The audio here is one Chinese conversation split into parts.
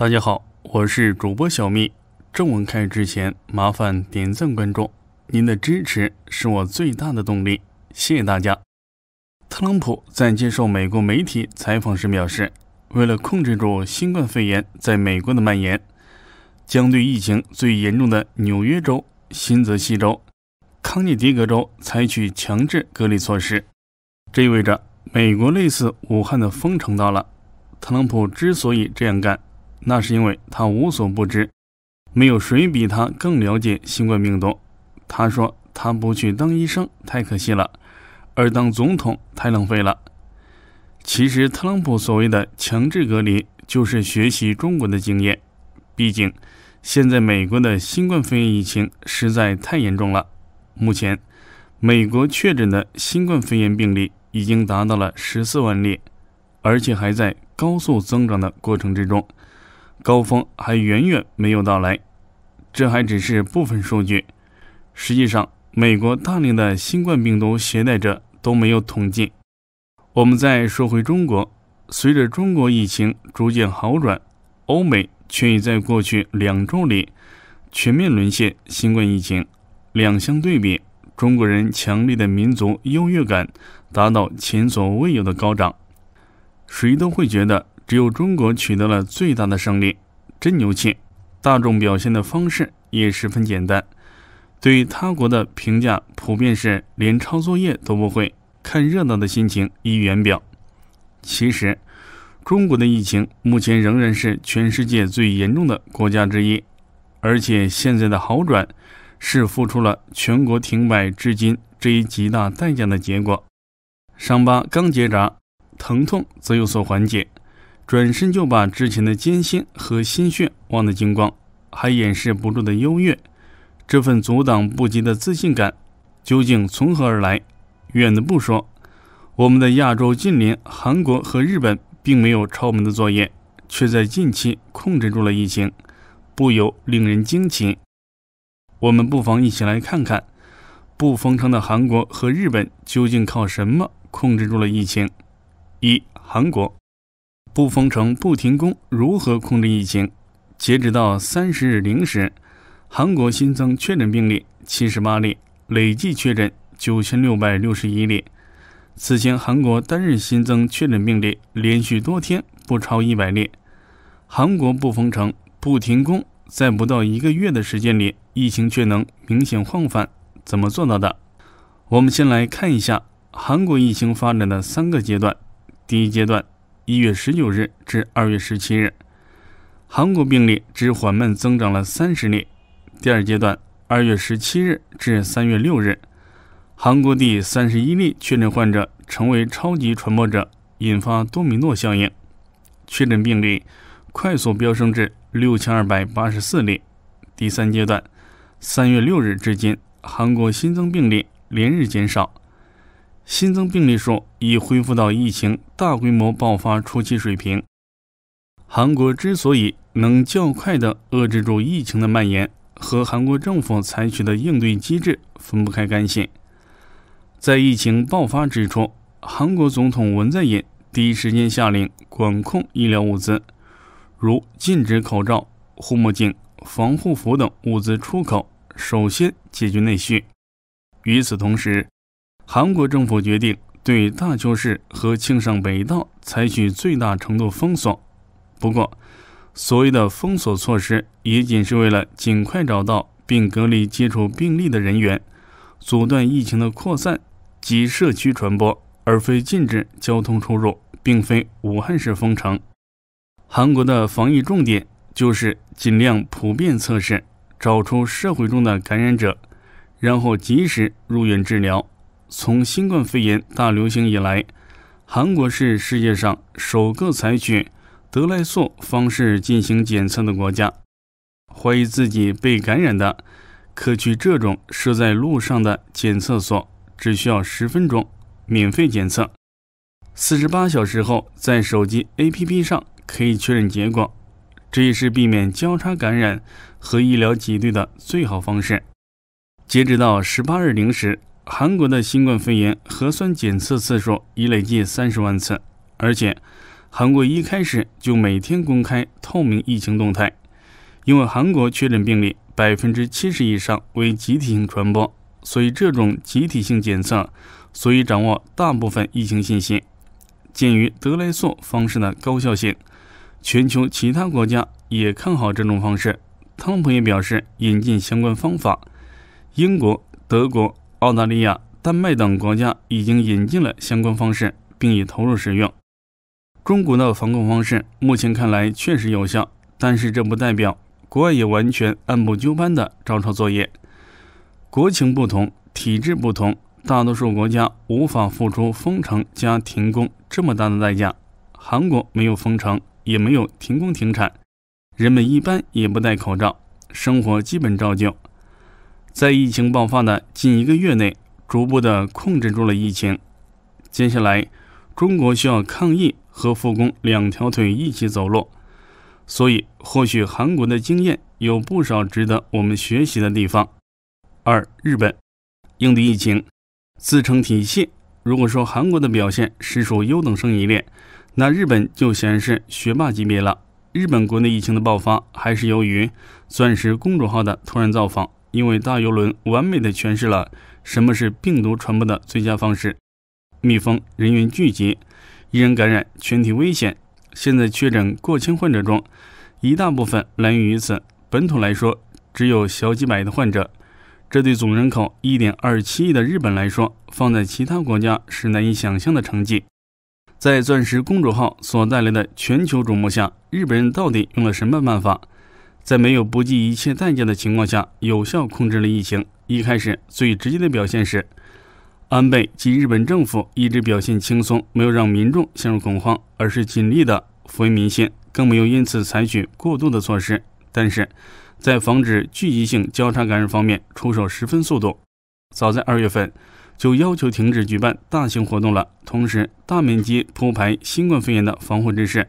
大家好，我是主播小蜜。正文开始之前，麻烦点赞关注，您的支持是我最大的动力。谢谢大家。特朗普在接受美国媒体采访时表示，为了控制住新冠肺炎在美国的蔓延，将对疫情最严重的纽约州、新泽西州、康涅狄格州采取强制隔离措施。这意味着美国类似武汉的封城到了。特朗普之所以这样干，那是因为他无所不知，没有谁比他更了解新冠病毒。他说：“他不去当医生太可惜了，而当总统太浪费了。”其实，特朗普所谓的强制隔离就是学习中国的经验。毕竟，现在美国的新冠肺炎疫情实在太严重了。目前，美国确诊的新冠肺炎病例已经达到了十四万例，而且还在高速增长的过程之中。高峰还远远没有到来，这还只是部分数据。实际上，美国大量的新冠病毒携带者都没有统计。我们再说回中国，随着中国疫情逐渐好转，欧美却已在过去两周里全面沦陷新冠疫情。两相对比，中国人强烈的民族优越感达到前所未有的高涨，谁都会觉得。只有中国取得了最大的胜利，真牛气！大众表现的方式也十分简单，对他国的评价普遍是连抄作业都不会，看热闹的心情溢于言表。其实，中国的疫情目前仍然是全世界最严重的国家之一，而且现在的好转是付出了全国停摆至今这一极大代价的结果。伤疤刚结扎，疼痛则有所缓解。转身就把之前的艰辛和心血忘得精光，还掩饰不住的优越，这份阻挡不及的自信感究竟从何而来？远的不说，我们的亚洲近邻韩国和日本并没有抄我们的作业，却在近期控制住了疫情，不由令人惊奇。我们不妨一起来看看，不封城的韩国和日本究竟靠什么控制住了疫情？一韩国。不封城、不停工，如何控制疫情？截止到三十日零时，韩国新增确诊病例七十八例，累计确诊九千六百六十一例。此前，韩国单日新增确诊病例连续多天不超一百例。韩国不封城、不停工，在不到一个月的时间里，疫情却能明显放缓，怎么做到的？我们先来看一下韩国疫情发展的三个阶段。第一阶段。一月十九日至二月十七日，韩国病例只缓慢增长了三十例。第二阶段，二月十七日至三月六日，韩国第三十一例确诊患者成为超级传播者，引发多米诺效应，确诊病例快速飙升至六千二百八十四例。第三阶段，三月六日至今，韩国新增病例连日减少，新增病例数已恢复到疫情。大规模爆发初期水平。韩国之所以能较快地遏制住疫情的蔓延，和韩国政府采取的应对机制分不开干系。在疫情爆发之初，韩国总统文在寅第一时间下令管控医疗物资，如禁止口罩、护目镜、防护服等物资出口，首先解决内需。与此同时，韩国政府决定。对大邱市和庆尚北道采取最大程度封锁。不过，所谓的封锁措施也仅是为了尽快找到并隔离接触病例的人员，阻断疫情的扩散及社区传播，而非禁止交通出入，并非武汉市封城。韩国的防疫重点就是尽量普遍测试，找出社会中的感染者，然后及时入院治疗。从新冠肺炎大流行以来，韩国是世界上首个采取德莱素方式进行检测的国家。怀疑自己被感染的，可去这种设在路上的检测所，只需要十分钟，免费检测。四十八小时后，在手机 APP 上可以确认结果。这也是避免交叉感染和医疗挤兑的最好方式。截止到十八日零时。韩国的新冠肺炎核酸检测次数已累计三十万次，而且韩国一开始就每天公开透明疫情动态。因为韩国确诊病例百分之七十以上为集体性传播，所以这种集体性检测，所以掌握大部分疫情信息。鉴于德莱素方式的高效性，全球其他国家也看好这种方式。特朗普也表示引进相关方法。英国、德国。澳大利亚、丹麦等国家已经引进了相关方式，并已投入使用。中国的防控方式目前看来确实有效，但是这不代表国外也完全按部就班的照抄作业。国情不同，体制不同，大多数国家无法付出封城加停工这么大的代价。韩国没有封城，也没有停工停产，人们一般也不戴口罩，生活基本照旧。在疫情爆发的近一个月内，逐步的控制住了疫情。接下来，中国需要抗疫和复工两条腿一起走路，所以或许韩国的经验有不少值得我们学习的地方。二、日本应对疫情，自成体系。如果说韩国的表现实属优等生一列，那日本就显示学霸级别了。日本国内疫情的爆发，还是由于钻石公主号的突然造访。因为大游轮完美的诠释了什么是病毒传播的最佳方式：密封人员聚集，一人感染全体危险。现在确诊过千患者中，一大部分来源于此。本土来说，只有小几百的患者，这对总人口一点二七亿的日本来说，放在其他国家是难以想象的成绩。在钻石公主号所带来的全球瞩目下，日本人到底用了什么办法？在没有不计一切代价的情况下，有效控制了疫情。一开始，最直接的表现是，安倍及日本政府一直表现轻松，没有让民众陷入恐慌，而是尽力的抚慰民心，更没有因此采取过度的措施。但是，在防止聚集性交叉感染方面出手十分速度，早在二月份就要求停止举办大型活动了，同时大面积铺排新冠肺炎的防护知识，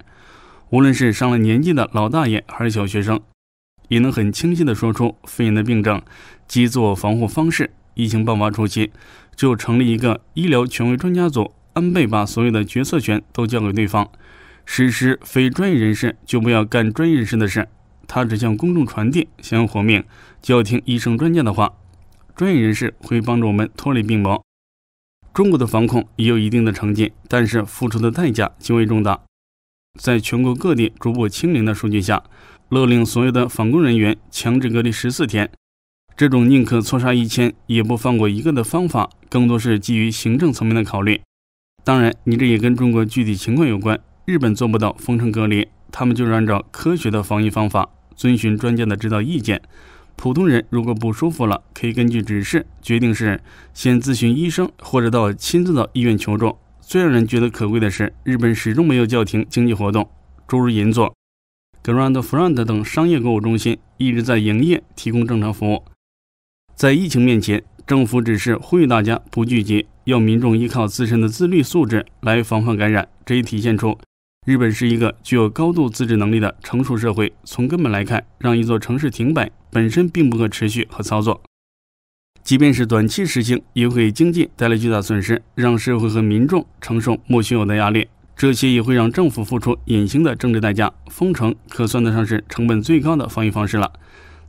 无论是上了年纪的老大爷还是小学生。也能很清晰地说出肺炎的病症及自我防护方式。疫情爆发初期，就成立一个医疗权威专家组，安倍把所有的决策权都交给对方，实施非专业人士就不要干专业人士的事。他只向公众传递：想要活命，就要听医生专家的话。专业人士会帮助我们脱离病魔。中国的防控也有一定的成绩，但是付出的代价极为重大。在全国各地逐步清零的数据下。勒令所有的返工人员强制隔离十四天，这种宁可错杀一千也不放过一个的方法，更多是基于行政层面的考虑。当然，你这也跟中国具体情况有关。日本做不到封城隔离，他们就是按照科学的防疫方法，遵循专家的指导意见。普通人如果不舒服了，可以根据指示决定是先咨询医生，或者到亲自到医院求助。最让人觉得可贵的是，日本始终没有叫停经济活动，诸如银座。Grand Front 等商业购物中心一直在营业，提供正常服务。在疫情面前，政府只是呼吁大家不聚集，要民众依靠自身的自律素质来防范感染。这一体现出日本是一个具有高度自治能力的成熟社会。从根本来看，让一座城市停摆本身并不可持续和操作，即便是短期实行，也会给经济带来巨大损失，让社会和民众承受莫须有的压力。这些也会让政府付出隐形的政治代价。封城可算得上是成本最高的防御方式了。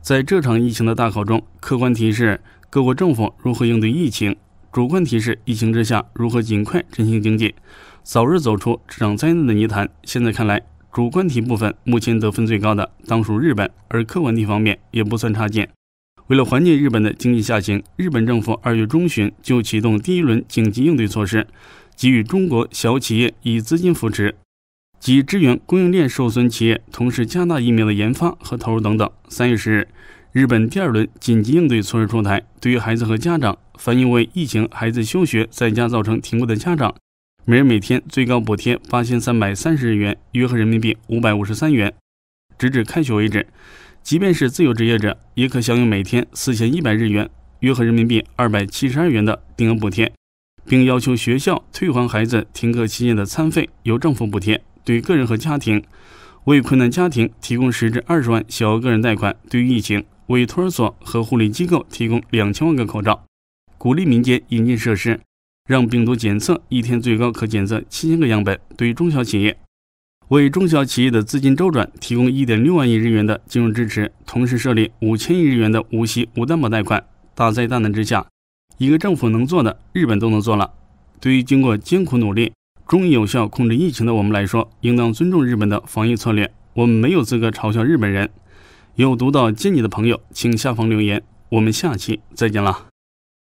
在这场疫情的大考中，客观题是各国政府如何应对疫情，主观题是疫情之下如何尽快振兴经济，早日走出这场灾难的泥潭。现在看来，主观题部分目前得分最高的当属日本，而客观题方面也不算差劲。为了缓解日本的经济下行，日本政府二月中旬就启动第一轮紧急应对措施。给予中国小企业以资金扶持，及支援供应链受损企业，同时加大疫苗的研发和投入等等。三月十日，日本第二轮紧急应对措施出台，对于孩子和家长，凡因为疫情孩子休学在家造成停工的家长，每人每天最高补贴八千三百三十日元，约合人民币五百五十三元，直至开学为止。即便是自由职业者，也可享有每天四千一百日元，约合人民币二百七十二元的定额补贴。并要求学校退还孩子停课期间的餐费，由政府补贴；对个人和家庭，为困难家庭提供十至二十万小额个人贷款；对于疫情，为托儿所和护理机构提供两千万个口罩，鼓励民间引进设施，让病毒检测一天最高可检测七千个样本；对于中小企业，为中小企业的资金周转提供一点六万亿日元的金融支持，同时设立五千亿日元的无息无担保贷款；大灾大难之下。一个政府能做的，日本都能做了。对于经过艰苦努力，终于有效控制疫情的我们来说，应当尊重日本的防疫策略。我们没有资格嘲笑日本人。有读到见日的朋友，请下方留言。我们下期再见了。